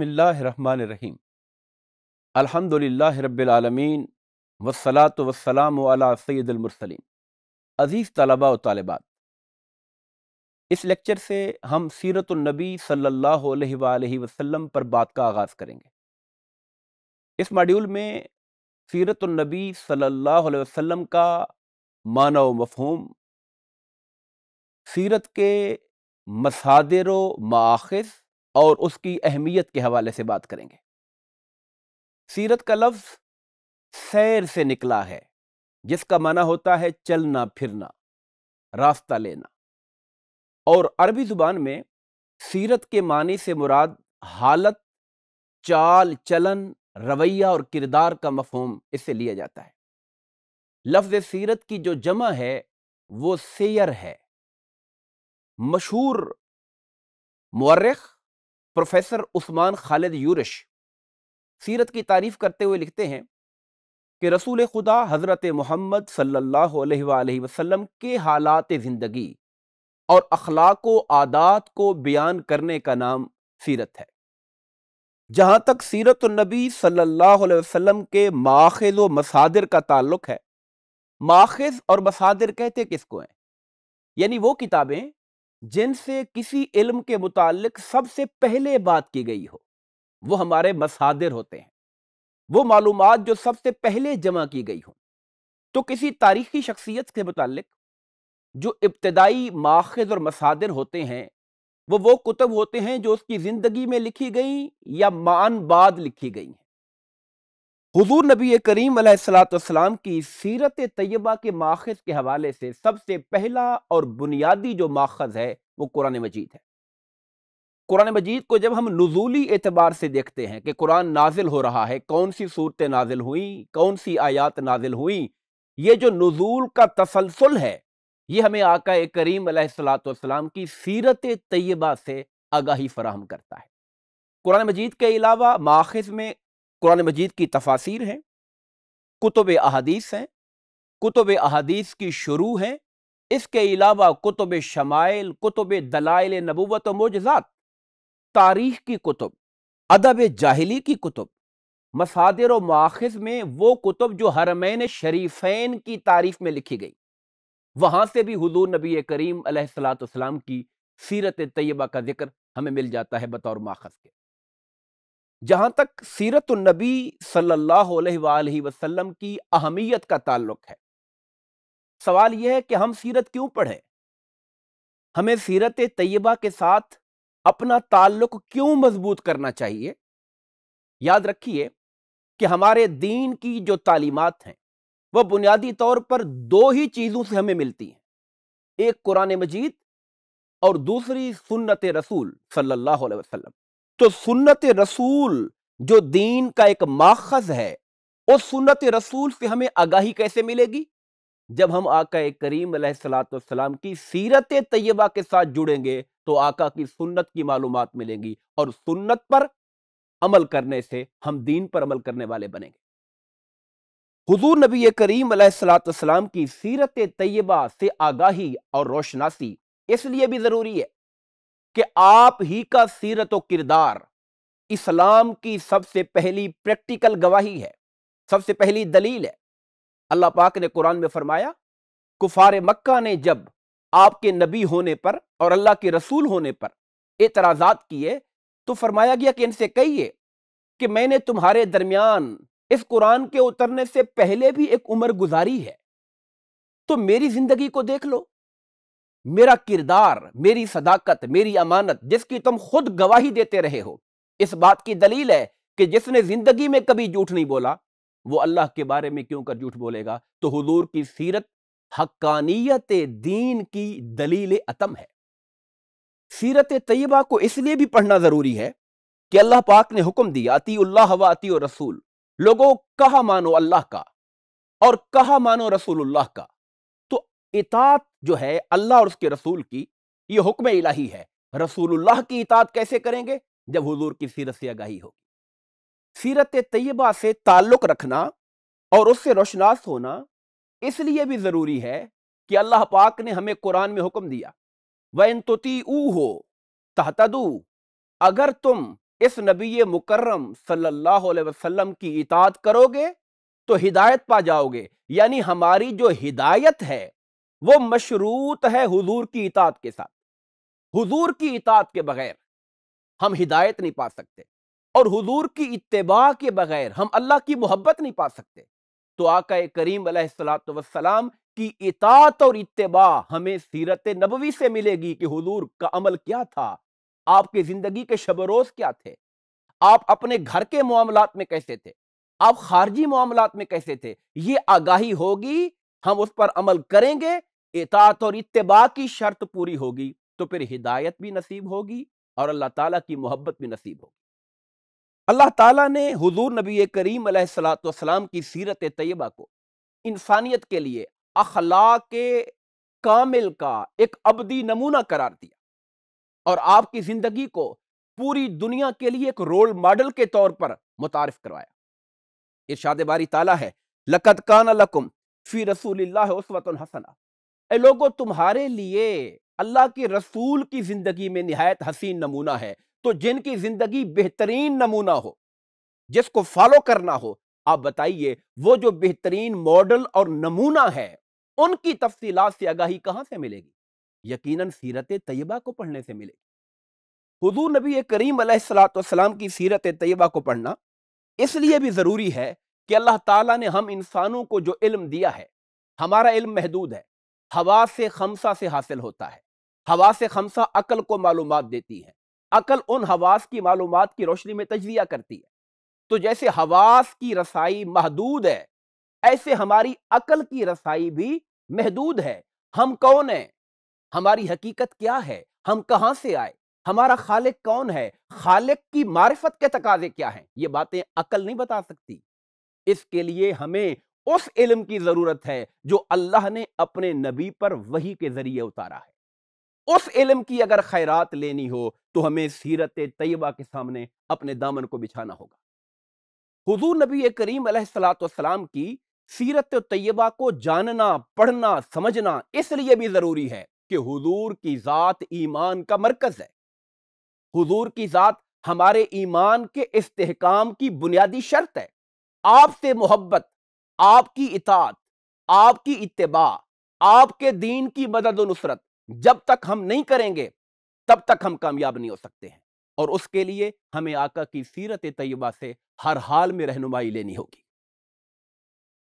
बसमिल्लाम अलहमदिल्ला रबालमीन वसलात वसलाम सैदमरसलिन अज़ीज़ तलबा व तालबात इस लेक्चर से हम सीरतुलनबी सल्ला वसम पर बात का आगाज़ करेंगे इस मॉड्यूल में सीरतुलनबी सल्ला वसम का माना मफहूम सीरत के मसादर व माखज़ और उसकी अहमियत के हवाले से बात करेंगे सीरत का लफ्ज सैर से निकला है जिसका माना होता है चलना फिरना रास्ता लेना और अरबी जुबान में सीरत के माने से मुराद हालत चाल चलन रवैया और किरदार का मफहम इससे लिया जाता है लफ्ज सीरत की जो जमा है वो सेयर है मशहूर मौरख प्रोफेसर उस्मान खालिद यूरिश सीरत की तारीफ करते हुए लिखते हैं कि रसूल खुदा हज़रत मोहम्मद सल्लल्लाहु अलैहि वसल्लम के हालात ज़िंदगी और अखलाक आदात को बयान करने का नाम सीरत है जहाँ तक सीरत नबी सल्लल्लाहु अलैहि वसल्लम के माखज़ व मसादिर का ताल्लुक है माखज़ और मसादिर कहते किसको हैं यानी वो किताबें जिनसे किसी इल्म के मुतालिक सबसे पहले बात की गई हो वो हमारे मसादिर होते हैं वो मालूम जो सबसे पहले जमा की गई हो तो किसी तारीखी शख्सियत के मुतालिक जो इब्तदाई माखज और मसादिर होते हैं वो वो कुतब होते हैं जो उसकी ज़िंदगी में लिखी गई या मान बाद लिखी गई हैं हजूर नबी करीम सलाम की सीरत तयबा के माखज़ के हवाले से सबसे पहला और बुनियादी जो माखज़ है वो कुरान मजीद है कुरान मजीद को जब हम नजूली एतबार से देखते हैं कि कुरान नाजिल हो रहा है कौन सी सूरतें नाजिल हुई कौन सी आयात नाजिल हुई ये जो नजूल का तसलसल है ये हमें आका करीम सलाम की सीरत तयबा से आगाही फराहम करता है कुरान मजीद के अलावा माखज़ में कुरान मजीद की तफासिर हैं कुतुब अहदीस हैं कुतुब अहदीस की शुरू हैं इसके अलावा कुतुब शमाइल कुतुब दलाइल नबूवत मोजात तारीख की कुतुब अदब जाहली की कुतुब मसादिर व माखज में वो कुतुब जो हरमैन शरीफेन की तारीफ में लिखी गई वहाँ से भी हजूर नबी करीम सलाम की सीरत तयबा का जिक्र हमें मिल जाता है बतौर माखज के जहाँ तक सीरतुलनबी सल्ला सल्लल्लाहु अलैहि वसल्लम की अहमियत का ताल्लुक है सवाल यह है कि हम सीरत क्यों पढ़ें हमें सीरत तय्यबा के साथ अपना ताल्लुक क्यों मजबूत करना चाहिए याद रखिए कि हमारे दीन की जो तालीमत हैं वह बुनियादी तौर पर दो ही चीज़ों से हमें मिलती हैं एक कुरान मजीद और दूसरी सुन्नत रसूल सल्लल्लाहु अलैहि वसल्लम तो सुन्नत रसूल जो दीन का एक माखज है उस सुन्नत रसूल से हमें आगाही कैसे मिलेगी जब हम आका करीम सलाम की सीरत तय्यबा के साथ जुड़ेंगे तो आका की सुन्नत की मालूम मिलेंगी और सुन्नत पर अमल करने से हम दीन पर अमल करने वाले बनेंगे हुजूर नबी करीम सलाम की सीरत तय्यबा से आगाही और रोशनासी इसलिए भी ज़रूरी है कि आप ही का सीरत व किरदार इस्लाम की सबसे पहली प्रैक्टिकल गवाही है सबसे पहली दलील है अल्लाह पाक ने कुरान में फरमाया कुफार मक्का ने जब आपके नबी होने पर और अल्लाह के रसूल होने पर एतराज़ात किए तो फरमाया गया कि इनसे कहिए कि मैंने तुम्हारे दरमियान इस कुरान के उतरने से पहले भी एक उम्र गुजारी है तो मेरी जिंदगी को देख लो मेरा किरदार मेरी सदाकत मेरी अमानत जिसकी तुम खुद गवाही देते रहे हो इस बात की दलील है कि जिसने जिंदगी में कभी झूठ नहीं बोला वो अल्लाह के बारे में क्यों कर झूठ बोलेगा तो हुजूर की सीरत हक्कानियत दीन की दलील अतम है सीरत तयबा को इसलिए भी पढ़ना ज़रूरी है कि अल्लाह पाक ने हुक्म दिया अति उल्लाह व अति रसूल लोगों कहा मानो अल्लाह का और कहा मानो अल्लाह का इतात जो है अल्लाह और उसके रसूल की ये हुक्म इलाही है रसूलुल्लाह की इतात कैसे करेंगे जब हुजूर की सीरत से आगाही होगी सीरत तय्यबा से ताल्लुक़ रखना और उससे रोशनास होना इसलिए भी ज़रूरी है कि अल्लाह पाक ने हमें कुरान में हुक्म दिया व इन तुती ऊ हो तहतदू अगर तुम इस नबी मुकर्रम सल्लल्लाहु अलैहि वसल्लम की इतात करोगे तो हिदायत पा जाओगे यानी हमारी जो हिदायत है वो मशरूत है हुजूर की इतात के साथ हुजूर की इतात के बगैर हम हिदायत नहीं पा सकते और हुजूर की इत्तेबा के बगैर हम अल्लाह की मोहब्बत नहीं पा सकते तो आका करीम सलाम की इतात और इत्तेबा हमें सीरत नबवी से मिलेगी कि हुजूर का अमल क्या था आपकी ज़िंदगी के शबरोज़ क्या थे आप अपने घर के मामला में कैसे थे आप खारजी मामला में कैसे थे ये आगाही होगी हम उस पर अमल करेंगे इतात और इतबा की शर्त पूरी होगी तो फिर हिदायत भी नसीब होगी और अल्लाह ताला की मोहब्बत भी नसीब होगी अल्लाह ताला ने हुजूर नबी करीम सलाम की सीरत तयबा को इंसानियत के लिए अखला के कामिल का एक अबदी नमूना करार दिया और आपकी ज़िंदगी को पूरी दुनिया के लिए एक रोल मॉडल के तौर पर मुतारफ करवाया इर्शाद बारी ताला है लकत कान लकुम फ़ी रसूल उसवत हसना ए लोगो तुम्हारे लिए अल्लाह के रसूल की ज़िंदगी में नहायत हसीन नमूना है तो जिनकी ज़िंदगी बेहतरीन नमूना हो जिसको फॉलो करना हो आप बताइए वो जो बेहतरीन मॉडल और नमूना है उनकी तफसीलात से आगाही कहाँ से मिलेगी यकीनन सीरत तयबा को पढ़ने से मिलेगी हजूर नबी करीम सलाम की सीरत तयबा को पढ़ना इसलिए भी ज़रूरी है कि अल्लाह ताला ने हम इंसानों को जो इल्म दिया है हमारा इल्म महदूद है हवा से खमसा से हासिल होता है हवा से खमसा अकल को मालूम देती है अकल उन हवास की मालूम की रोशनी में तजिया करती है तो जैसे हवास की रसाई महदूद है ऐसे हमारी अकल की रसाई भी महदूद है हम कौन हैं हमारी हकीकत क्या है हम कहाँ से आए हमारा खालिक कौन है खालिक की मार्फत के तकाजे क्या हैं ये बातें अकल नहीं बता सकती इसके लिए हमें उस इल्म की ज़रूरत है जो अल्लाह ने अपने नबी पर वही के ज़रिए उतारा है उस इल्म की अगर खैरात लेनी हो तो हमें सीरत तयबा के सामने अपने दामन को बिछाना होगा हजूर नबी करीम सलाम की सीरत तयबा को जानना पढ़ना समझना इसलिए भी ज़रूरी है कि हजूर की ज़ात ईमान का मरकज़ है हजूर की ज़ात हमारे ईमान के इस्तेकाम की बुनियादी शर्त है आपसे मोहब्बत आपकी इतात आपकी इतबा आपके दीन की मदद नुसरत जब तक हम नहीं करेंगे तब तक हम कामयाब नहीं हो सकते हैं और उसके लिए हमें आका की सीरत तयबा से हर हाल में रहनुमाई लेनी होगी